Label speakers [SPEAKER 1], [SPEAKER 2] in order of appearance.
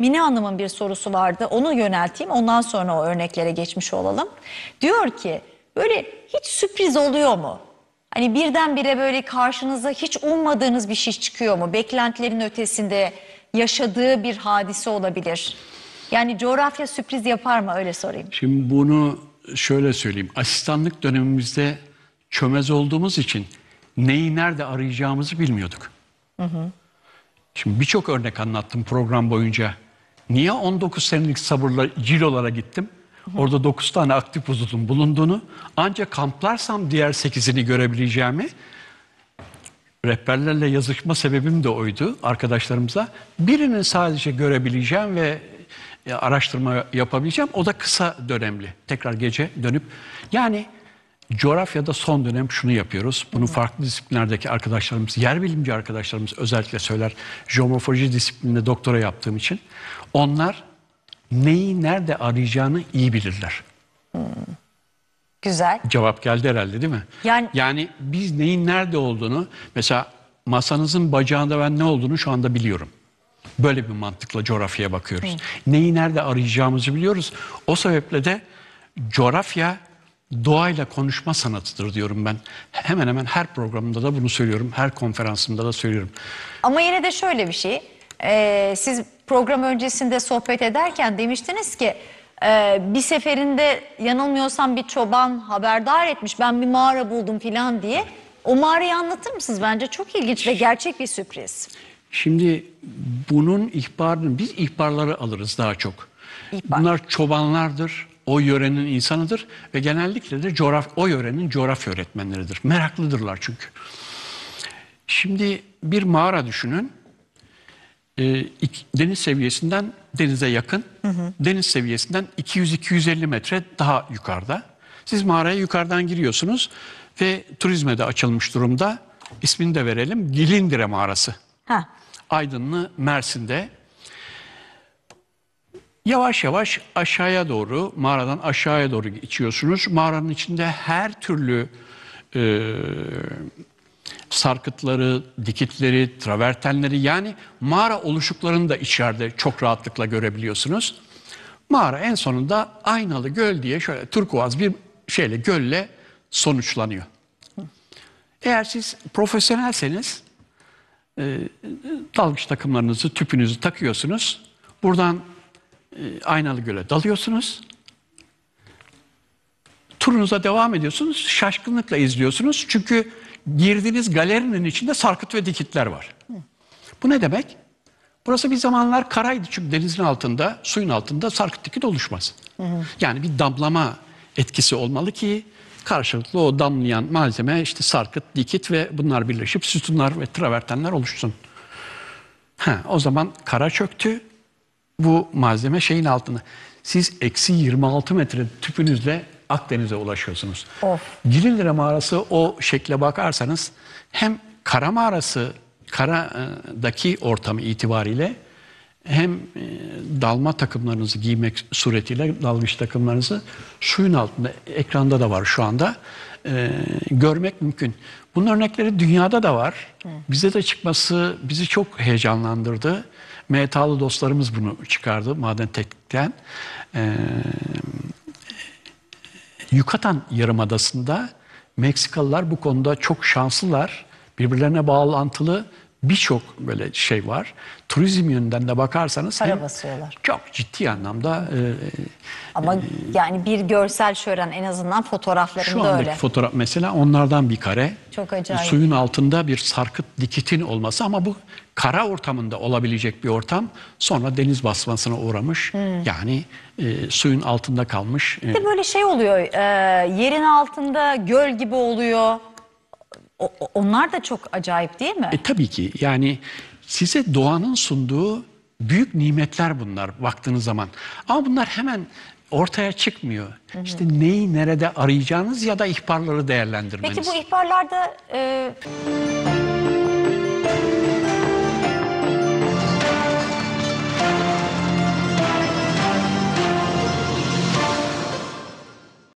[SPEAKER 1] Mine Hanım'ın bir sorusu vardı. Onu yönelteyim. Ondan sonra o örneklere geçmiş olalım. Diyor ki böyle hiç sürpriz oluyor mu? Hani birdenbire böyle karşınıza hiç ummadığınız bir şey çıkıyor mu? Beklentilerin ötesinde yaşadığı bir hadise olabilir. Yani coğrafya sürpriz yapar mı öyle sorayım.
[SPEAKER 2] Şimdi bunu şöyle söyleyeyim. Asistanlık dönemimizde çömez olduğumuz için neyi nerede arayacağımızı bilmiyorduk. Hı hı. Şimdi birçok örnek anlattım program boyunca. Niye 19 senelik sabırla cilolara gittim? Orada 9 tane aktif uzuvun bulunduğunu, ancak kamplarsam diğer 8'ini görebileceğimi, rehberlerle yazışma sebebim de oydu arkadaşlarımıza. Birinin sadece görebileceğim ve e, araştırma yapabileceğim. O da kısa dönemli. Tekrar gece dönüp yani Coğrafyada son dönem şunu yapıyoruz. Bunu farklı disiplinlerdeki arkadaşlarımız, yer bilimci arkadaşlarımız özellikle söyler. Jeomorfoloji disiplininde doktora yaptığım için. Onlar neyi nerede arayacağını iyi bilirler. Hmm. Güzel. Cevap geldi herhalde değil mi? Yani, Yani biz neyin nerede olduğunu, mesela masanızın bacağında ben ne olduğunu şu anda biliyorum. Böyle bir mantıkla coğrafyaya bakıyoruz. Hmm. Neyi nerede arayacağımızı biliyoruz. O sebeple de coğrafya doğayla konuşma sanatıdır diyorum ben. Hemen hemen her programda da bunu söylüyorum. Her konferansımda da söylüyorum.
[SPEAKER 1] Ama yine de şöyle bir şey. Ee, siz program öncesinde sohbet ederken demiştiniz ki e, bir seferinde yanılmıyorsam bir çoban haberdar etmiş ben bir mağara buldum filan diye. O mağarayı anlatır mısınız? Bence çok ilginç ve gerçek bir sürpriz.
[SPEAKER 2] Şimdi bunun ihbarını biz ihbarları alırız daha çok. İhbar. Bunlar çobanlardır o yörenin insanıdır ve genellikle de coğraf o yörenin coğrafya öğretmenleridir. Meraklıdırlar çünkü. Şimdi bir mağara düşünün. E, ee, iki, deniz seviyesinden denize yakın, hı hı. deniz seviyesinden 200-250 metre daha yukarıda. Siz mağaraya yukarıdan giriyorsunuz ve turizme de açılmış durumda. İsmini de verelim. Gilindire Mağarası. Ha. Aydınlı Mersin'de Yavaş yavaş aşağıya doğru, mağaradan aşağıya doğru içiyorsunuz. Mağaranın içinde her türlü e, sarkıtları, dikitleri, travertenleri yani mağara oluşuklarını da içeride çok rahatlıkla görebiliyorsunuz. Mağara en sonunda Aynalı Göl diye şöyle turkuaz bir şeyle gölle sonuçlanıyor. Eğer siz profesyonelseniz e, dalgıç takımlarınızı, tüpünüzü takıyorsunuz. Buradan e, aynalı göle dalıyorsunuz. Turunuza devam ediyorsunuz. Şaşkınlıkla izliyorsunuz. Çünkü girdiğiniz galerinin içinde sarkıt ve dikitler var. Bu ne demek? Burası bir zamanlar karaydı çünkü denizin altında, suyun altında sarkıt dikit oluşmaz. Yani bir damlama etkisi olmalı ki karşılıklı o damlayan malzeme işte sarkıt, dikit ve bunlar birleşip sütunlar ve travertenler oluşsun. Ha, o zaman kara çöktü bu malzeme şeyin altına. Siz eksi 26 metre tüpünüzle Akdeniz'e ulaşıyorsunuz. Of. Girilire mağarası o şekle bakarsanız hem kara mağarası karadaki ortamı itibariyle hem e, dalma takımlarınızı giymek suretiyle dalmış takımlarınızı suyun altında ekranda da var şu anda e, görmek mümkün. Bunun örnekleri dünyada da var. Bize de çıkması bizi çok heyecanlandırdı. Metalı dostlarımız bunu çıkardı maden teknikten. E, Yucatan Yarımadası'nda Meksikalılar bu konuda çok şanslılar. Birbirlerine bağlantılı birçok böyle şey var. Turizm yönünden de bakarsanız Para basıyorlar. çok ciddi anlamda e, Ama e,
[SPEAKER 1] yani bir görsel şölen en azından şu fotoğraflarında andaki öyle.
[SPEAKER 2] fotoğraf mesela onlardan bir kare.
[SPEAKER 1] Çok acayip. Suyun
[SPEAKER 2] altında bir sarkıt dikitin olması ama bu kara ortamında olabilecek bir ortam. Sonra deniz basmasına uğramış. Hmm. Yani e, suyun altında kalmış. e, Bir de
[SPEAKER 1] böyle şey oluyor, e, yerin altında göl gibi oluyor onlar da çok
[SPEAKER 2] acayip değil mi? E, tabii ki yani size doğanın sunduğu büyük nimetler bunlar baktığınız zaman. Ama bunlar hemen ortaya çıkmıyor. Hı hı. İşte neyi nerede arayacağınız ya da ihbarları değerlendirmeniz. Peki bu
[SPEAKER 1] ihbarlarda... E...